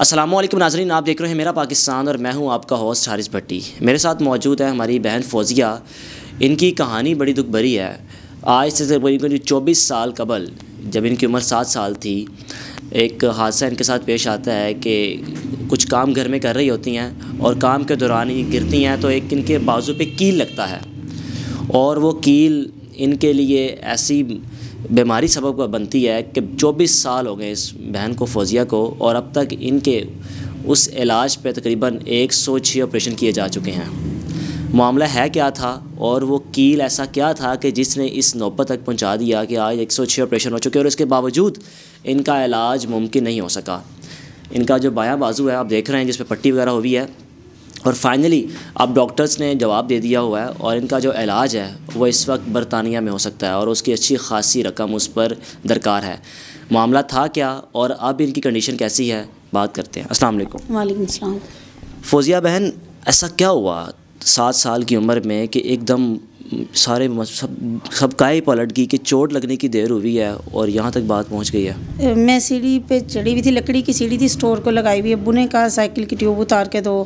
असलम नाजरीन आप देख रहे हैं मेरा पाकिस्तान और मैं हूं आपका होस्ट हारिस भट्टी मेरे साथ मौजूद है हमारी बहन फौजिया इनकी कहानी बड़ी दुख भरी है आज से तकरीबन चौबीस साल कबल जब इनकी उम्र सात साल थी एक हादसा इनके साथ पेश आता है कि कुछ काम घर में कर रही होती हैं और काम के दौरान ही गिरती हैं तो एक इनके बाजू पे कील लगता है और वो कील इनके लिए ऐसी बीमारी सबब का बनती है कि 24 साल हो गए इस बहन को फौजिया को और अब तक इनके उस इलाज पर तकरीबन एक सौ छः ऑपरेशन किए जा चुके हैं मामला है क्या था और वो कील ऐसा क्या था कि जिसने इस नौबत तक पहुंचा दिया कि आज एक सौ छः ऑपरेशन हो चुके और इसके बावजूद इनका इलाज मुमकिन नहीं हो सका इनका जो बाया बाजू है आप देख रहे हैं जिस पर पट्टी वगैरह हुई है और फाइनली अब डॉक्टर्स ने जवाब दे दिया हुआ है और इनका जो इलाज है वो इस वक्त बरतानिया में हो सकता है और उसकी अच्छी खासी रकम उस पर दरकार है मामला था क्या और अब इनकी कंडीशन कैसी है बात करते हैं अस्सलाम वालेकुम फोज़िया फौजिया बहन ऐसा क्या हुआ सात साल की उम्र में कि एकदम सारे सब सब काय पलट गई कि चोट लगने की देर हुई है और यहाँ तक बात पहुँच गई है मैं सीढ़ी पे चढ़ी हुई थी लकड़ी की सीढ़ी थी स्टोर को लगाई हुई अबू ने कहा साइकिल की ट्यूब उतार के दो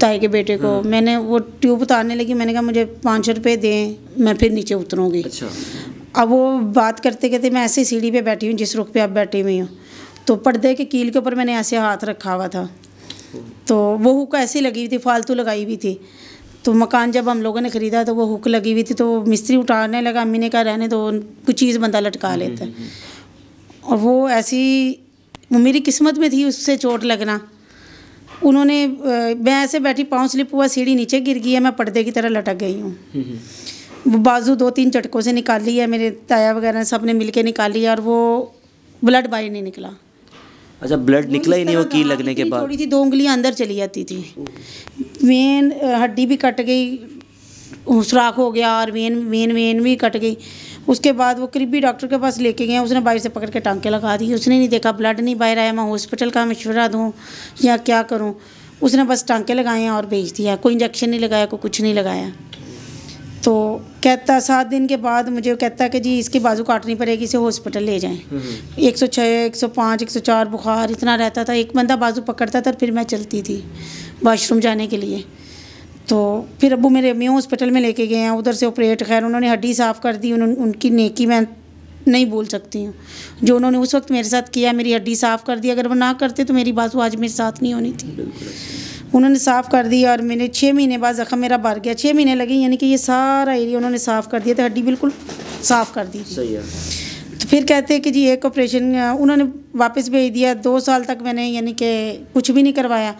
ताई के बेटे को हम्म। मैंने वो ट्यूब उतारने लगी मैंने कहा मुझे पाँच सौ रुपये दें मैं फिर नीचे उतरूँगी अच्छा। अब वो बात करते कहते मैं ऐसे सीढ़ी पे बैठी हूँ जिस रुख पे आप बैठी हुई हूँ तो पर्दे के कील के ऊपर मैंने ऐसे हाथ रखा हुआ था तो वो हुक ऐसी लगी हुई थी फालतू लगाई हुई थी तो मकान जब हम लोगों ने ख़रीदा तो वो हुक लगी हुई थी तो मिस्त्री उठाने लगा अम्मी ने कहा रहने तो कुछ चीज़ बंदा लटका हम्म, लेता हम्म, और वो ऐसी वो मेरी किस्मत में थी उससे चोट लगना उन्होंने मैं ऐसे बैठी पाँव स्लिप हुआ सीढ़ी नीचे गिर गई है मैं पर्दे की तरह लटक गई हूँ हम्म, हम्म। बाजू दो तीन झटकों से ली है मेरे ताया वगैरह सब ने मिल के निकाली और वो ब्लड बाहर नहीं निकला अच्छा ब्लड निकला ही नहीं वो की लगने के बाद थोड़ी सी दो उंगलियाँ अंदर चली जाती थी मेन हड्डी भी कट गई सुराख हो गया और वेन वेन वेन भी कट गई उसके बाद वो करीबी डॉक्टर के पास लेके गए उसने बाइक से पकड़ के टांके लगा दी उसने नहीं देखा ब्लड नहीं बाहर आया मैं हॉस्पिटल का मशवरा दूँ या क्या करूँ उसने बस टांके लगाए और भेज दिया कोई इंजेक्शन नहीं लगाया कोई कुछ नहीं लगाया तो कहता सात दिन के बाद मुझे कहता है कि जी इसकी बाजू काटनी पड़ेगी इसे हॉस्पिटल ले जाएं हम्म, हम्म। एक सौ छः एक सौ पाँच एक सौ चार बुखार इतना रहता था एक बंदा बाजू पकड़ता था फिर मैं चलती थी वाशरूम जाने के लिए तो फिर अबू मेरे अम्मी हॉस्पिटल में लेके गए हैं उधर से ऑपरेट खैर उन्होंने हड्डी साफ़ कर दी उन, उनकी नेकी मैं नहीं बोल सकती हूँ जो उन्होंने उस वक्त मेरे साथ किया मेरी हड्डी साफ़ कर दी अगर वो ना करते तो मेरी बात वो आज मेरे साथ नहीं होनी थी उन्होंने साफ़ कर दी और मैंने छः महीने बाद ज़ख़म मेरा भर गया छः महीने लगे यानी कि ये सारा एरिया उन्होंने साफ़ कर दिया था तो हड्डी बिल्कुल साफ़ कर दी सही है तो फिर कहते हैं कि जी एक ऑपरेशन उन्होंने वापस भेज दिया दो साल तक मैंने यानी कि कुछ भी नहीं करवाया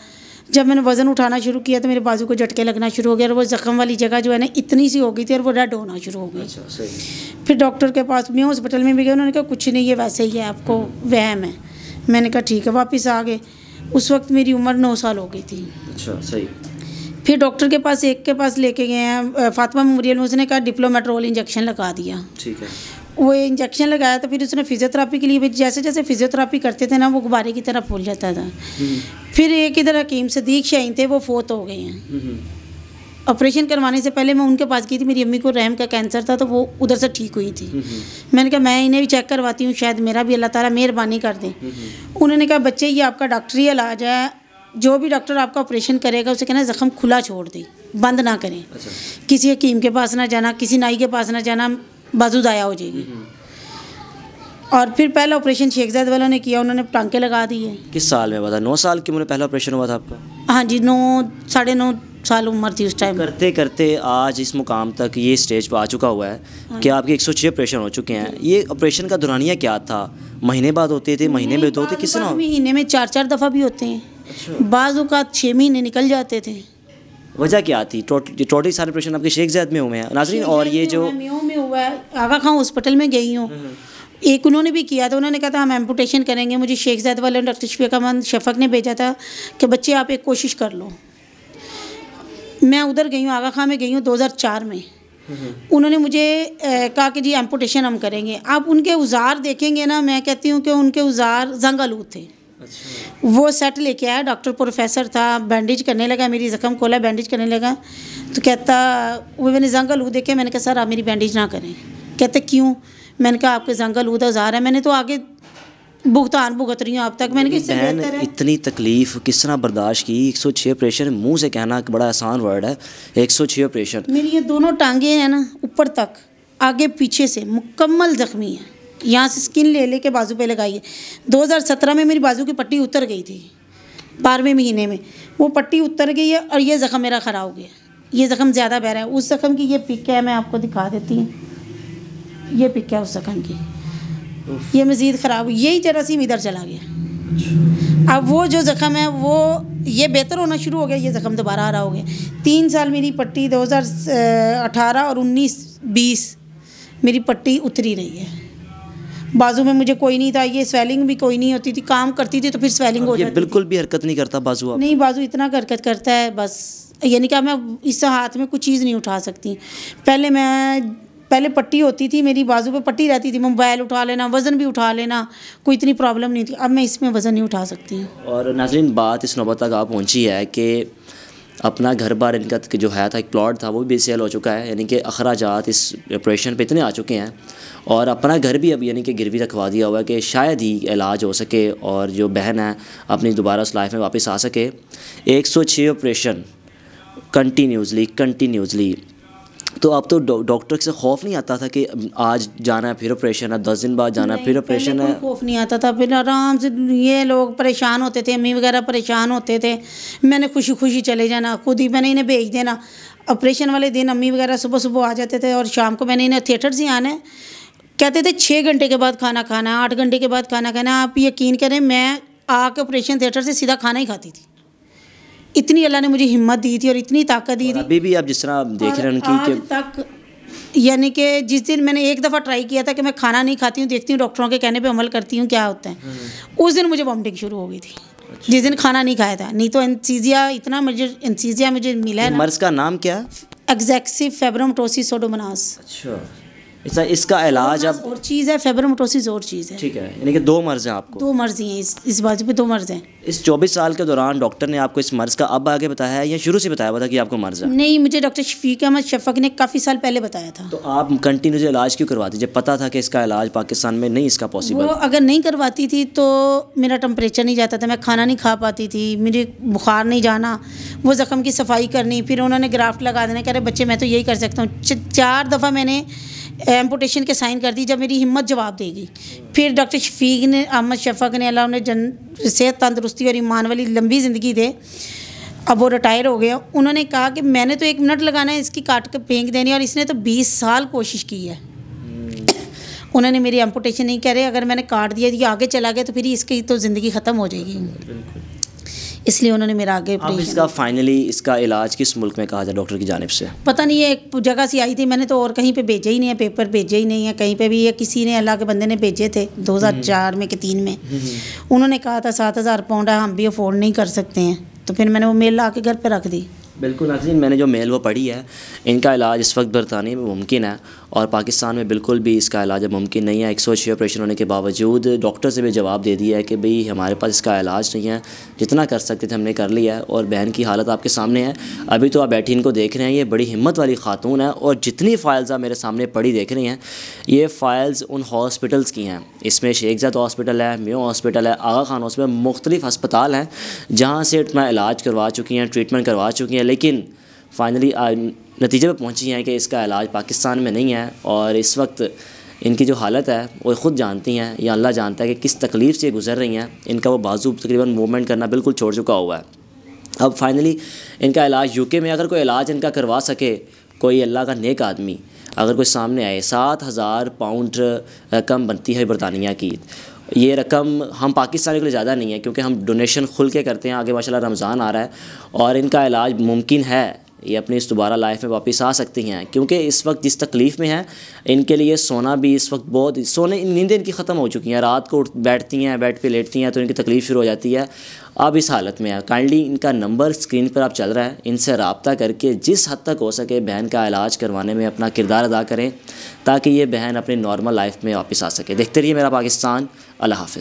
जब मैंने वज़न उठाना शुरू किया तो मेरे बाजू को झटके लगना शुरू हो गया और वो जख़्म वाली जगह जो है ना इतनी सी हो गई थी और वो रेड होना शुरू हो गई अच्छा, फिर डॉक्टर के पास मैं हॉस्पिटल में भी गई उन्होंने कहा कुछ नहीं ये वैसे ही है आपको वहम है मैंने कहा ठीक है वापस आ गए उस वक्त मेरी उम्र नौ साल हो गई थी अच्छा सही फिर डॉक्टर के पास एक के पास लेके गए हैं फातिमा मेमोरियल में उसने कहा डिप्लोमेट्रोल इंजेक्शन लगा दिया ठीक है वो इंजेक्शन लगाया तो फिर उसने फिजियोथेरापी के लिए भी जैसे जैसे फिजियोथेरापी करते थे ना वो गुब्बारे की तरह फूल जाता था हम्म। फिर एक इधर हकीम सदीक शाहीन थे वो फोत हो गए हैं ऑपरेशन करवाने से पहले मैं उनके पास गई थी मेरी अम्मी को रहम का कैंसर था तो वो उधर से ठीक हुई थी मैंने कहा मैं इन्हें भी चेक करवाती हूँ शायद मेरा भी अल्लाह ताला मेहरबानी कर दें उन्होंने कहा बच्चे ये आपका डॉक्टरी इलाज है जो भी डॉक्टर आपका ऑपरेशन करेगा उसे कहना जख्म खुला छोड़ दें बंद ना करें अच्छा। किसी हकीम के पास ना जाना किसी नाई के पास ना जाना बाजू ज़ाया हो जाएगी और फिर पहला ऑपरेशन शेख जैद वालों ने किया उन्होंने टांके लगा दिए किस साल में हुआ था नौ साल की उम्र पहला ऑपरेशन हुआ था आपका हाँ जी नौ साढ़े नौ साल उम्र थी उस टाइम तो करते करते आज इस मुकाम तक ये स्टेज पर आ चुका हुआ है हाँ कि आपके एक सौ छः ऑपरेशन हो चुके हैं ये ऑपरेशन का दुरानिया क्या था महीने बाद होते थे महीने में होते किस तरह महीने में चार चार दफ़ा भी होते हैं अच्छा। बाज़ात छः महीने निकल जाते थे वजह क्या थी टोटली टोटल सारे ऑपरेशन आपके शेख जैद में हुए हैं नाजरीन और ये जो में हुआ है आगा खां हॉस्पिटल में गई हूँ हम्म। एक उन्होंने भी किया था उन्होंने कहा था हम एम्पूटेशन करेंगे मुझे शेख जैद वाले डॉक्टर शफीक अहमद शफक ने भेजा था कि बच्चे आप एक कोशिश कर लो मैं उधर गई हूँ आगा खां में गई हूँ 2004 में हम्म। उन्होंने मुझे कहा कि जी एम्पूटेशन हम करेंगे आप उनके उजार देखेंगे ना मैं कहती हूँ कि उनके उजार जंग थे अच्छा। वो सेट लेके आया डॉक्टर प्रोफेसर था बैंडेज करने लगा मेरी जख्म खोला बैंडेज करने लगा तो कहता वो मैंने जंग देखे मैंने कहा सर आप मेरी बैंडेज ना करें कहते क्यों मैंने कहा आपके जंगल उदा रहा है मैंने तो आगे भुगतान भुगत रही हूँ अब तक मैंने मैंने इतनी तकलीफ किस तरह बर्दाश्त की एक सौ छः प्रेशर से कहना बड़ा आसान वर्ड है एक सौ छः प्रेशर मेरी ये दोनों टांगे हैं ना ऊपर तक आगे पीछे से मुकम्मल ज़ख्मी है यहाँ से स्किन ले लेके बाजू पे लगाई है 2017 में मेरी बाजू की पट्टी उतर गई थी बारहवें महीने में वो पट्टी उतर गई है और ये जख्म मेरा खराब हो गया ये जख्म ज़्यादा बह रहा है उस जख्म की ये पिक है मैं आपको दिखा देती हूँ ये पिक है उस जख्म की ये मज़ीद ख़राब हुई यही जरासीम इधर चला गया अब वो जो ज़ख़म है वो ये बेहतर होना शुरू हो गया ये ज़ख़म दोबारा आ रहा हो गया तीन साल मेरी पट्टी 2018 और 19 20 मेरी पट्टी उतरी रही है बाजू में मुझे कोई नहीं था ये स्वेलिंग भी कोई नहीं होती थी काम करती थी तो फिर स्वेलिंग हो जाती बिल्कुल भी हरकत नहीं करता बाजू नहीं बाजू इतना हरकत करता है बस यानी कि मैं इस हाथ में कुछ चीज़ नहीं उठा सकती पहले मैं पहले पट्टी होती थी मेरी बाजू पे पट्टी रहती थी मोबाइल उठा लेना वज़न भी उठा लेना कोई इतनी प्रॉब्लम नहीं थी अब मैं इसमें वज़न नहीं उठा सकती हूँ और नाजरीन बात इस नौबत तक आप पहुँची है कि अपना घर बार इनका जो है था एक प्लॉट था वो भी सेल हो चुका है यानी कि अखराज इस ऑपरेशन पे इतने आ चुके हैं और अपना घर भी अब यानी कि गिरवी रखवा दिया हुआ है कि शायद ही इलाज हो सके और जो बहन है अपनी दोबारा उस लाइफ में वापस आ सके 106 ऑपरेशन कंटिन्यूसली कंटिन्यूसली तो अब तो डॉक्टर से खौफ नहीं आता था कि आज जाना है फिर ऑपरेशन है दस दिन बाद जाना है फिर ऑपरेशन है खौफ नहीं आता था फिर आराम से ये लोग परेशान होते थे अम्मी वगैरह परेशान होते थे मैंने खुशी खुशी चले जाना खुद ही मैंने इन्हें भेज देना ऑपरेशन वाले दिन अम्मी वगैरह सुबह सुबह आ जाते थे और शाम को मैंने इन्हें थिएटर से आना है कहते थे छः घंटे के बाद खाना खाना आठ घंटे के बाद खाना खाना आप यकीन करें मैं आके ऑपरेशन थिएटर से सीधा खाना ही खाती थी इतनी अल्लाह ने मुझे हिम्मत दी थी और इतनी ताकत दी थी अभी भी आप जिस तरह देख रहे हैं उनकी आज तक यानी कि जिस दिन मैंने एक दफ़ा ट्राई किया था कि मैं खाना नहीं खाती हूँ देखती हूँ डॉक्टरों के कहने पे अमल करती हूँ क्या होता है हम्म। उस दिन मुझे वॉमिटिंग शुरू हो गई थी अच्छा। जिस दिन खाना नहीं खाया था नहीं तो एनसीजिया इतना मुझे एनसीजिया मुझे मिला है मर्ज का नाम क्या एग्जैक्सिव फेब्रमटोसिस सोडोमनास अच्छा इसका इसका इलाज अब और चीज़ है फेब्रोमोटोसिस और चीज़ है ठीक है यानी कि दो मर्ज हैं आपको दो मर्जी हैं इस इस बाजू पे दो मर्ज हैं इस 24 साल के दौरान डॉक्टर ने आपको इस मर्ज़ का अब आगे बताया है या शुरू से बताया हुआ था कि आपको मर्ज़ है नहीं मुझे डॉक्टर शफीक अहमद शफक ने काफ़ी साल पहले बताया था तो आप कंटिन्यू इलाज क्यों करवाती जब पता था कि इसका इलाज पाकिस्तान में नहीं इसका पॉसिबल वो अगर नहीं करवाती थी तो मेरा टम्परेचर नहीं जाता था मैं खाना नहीं खा पाती थी मुझे बुखार नहीं जाना वो ज़ख़म की सफाई करनी फिर उन्होंने ग्राफ्ट लगा देना कह रहे बच्चे मैं तो यही कर सकता हूँ चार दफ़ा मैंने एम्पोटेशन के साइन कर दी जब मेरी हिम्मत जवाब देगी फिर डॉक्टर शफीक ने अहमद शफक ने अल्लाह उन्हें जन सेहत तंदरुस्ती और ईमान वाली लंबी ज़िंदगी दे अब वो रिटायर हो गया उन्होंने कहा कि मैंने तो एक मिनट लगाना है इसकी काट के फेंक देनी और इसने तो बीस साल कोशिश की है हम्म। उन्होंने मेरी एम्पोटेशन नहीं करे अगर मैंने काट दिया ये आगे चला गया तो फिर इसकी तो ज़िंदगी ख़त्म हो जाएगी इसलिए उन्होंने मेरा आगे अब इसका फाइनली इसका इलाज किस मुल्क में कहा जाए डॉक्टर की जानब से पता नहीं ये एक जगह से आई थी मैंने तो और कहीं पर भेजा ही नहीं है पेपर भेजे ही नहीं है कहीं पर भी ये किसी ने अल्लाह के बंदे ने भेजे थे दो में कि तीन में हम्म, हम्म, हम्म। उन्होंने कहा था सात हज़ार पाउंड हम भी अफोर्ड नहीं कर सकते हैं तो फिर मैंने वो मेल ला के घर पर रख दी बिल्कुल नाजीन मैंने जो मेल वो पढ़ी है इनका इलाज इस वक्त बरतानिया में मुमकिन है और पाकिस्तान में बिल्कुल भी इसका इलाज मुमकिन नहीं है एक सौ छः ऑपरेशन होने के बावजूद डॉक्टर से भी जवाब दे दिया है कि भई हमारे पास इसका इलाज नहीं है जितना कर सकते थे हमने कर लिया है और बहन की हालत आपके सामने है अभी तो आप बैठी इनको देख रहे हैं ये बड़ी हिम्मत वाली खातून है और जितनी फ़ाइल्स आप मेरे सामने पड़ी देख रही हैं ये फ़ाइल्स उन हॉस्पिटल्स की हैं इसमें शेखजद हॉस्पिटल है मे हॉस्पिटल है आगा खान हॉस्पिटल मुख्तलिफ हस्पताल हैं जहाँ से अपना इलाज करवा चुकी हैं ट्रीटमेंट करवा चुकी हैं लेकिन फ़ाइनली नतीजे पर पहुँची हैं कि इसका इलाज पाकिस्तान में नहीं है और इस वक्त इनकी जो हालत है वो ख़ुद जानती हैं या अल्लाह जानता है कि किस तकलीफ़ से गुजर रही हैं इनका वो बाजू तकरीबन मूवमेंट करना बिल्कुल छोड़ चुका हुआ है अब फाइनली इनका इलाज यूके में अगर कोई इलाज इनका करवा सके कोई अल्लाह का नेक आदमी अगर कोई सामने आए सात हज़ार पाउंड रकम बनती है बरतानिया की ये रकम हम पाकिस्तान के लिए ज़्यादा नहीं है क्योंकि हम डोनेशन खुल के करते हैं आगे माशाल्लाह रमज़ान आ रहा है और इनका इलाज मुमकिन है ये अपनी इस दोबारा लाइफ में वापस आ सकती हैं क्योंकि इस वक्त जिस तकलीफ़ में हैं इनके लिए सोना भी इस वक्त बहुत सोने नींदें इनकी ख़त्म हो चुकी हैं रात को बैठती हैं बेड पे लेटती हैं तो इनकी तकलीफ़ शुरू हो जाती है अब इस हालत में है काइंडली इनका नंबर स्क्रीन पर आप चल रहा है इनसे रबता करके जिस हद तक हो सके बहन का इलाज करवाने में अपना किरदार अदा करें ताकि ये बहन अपनी नॉर्मल लाइफ में वापस आ सके देखते रहिए मेरा पाकिस्तान अल्लाह हाफ़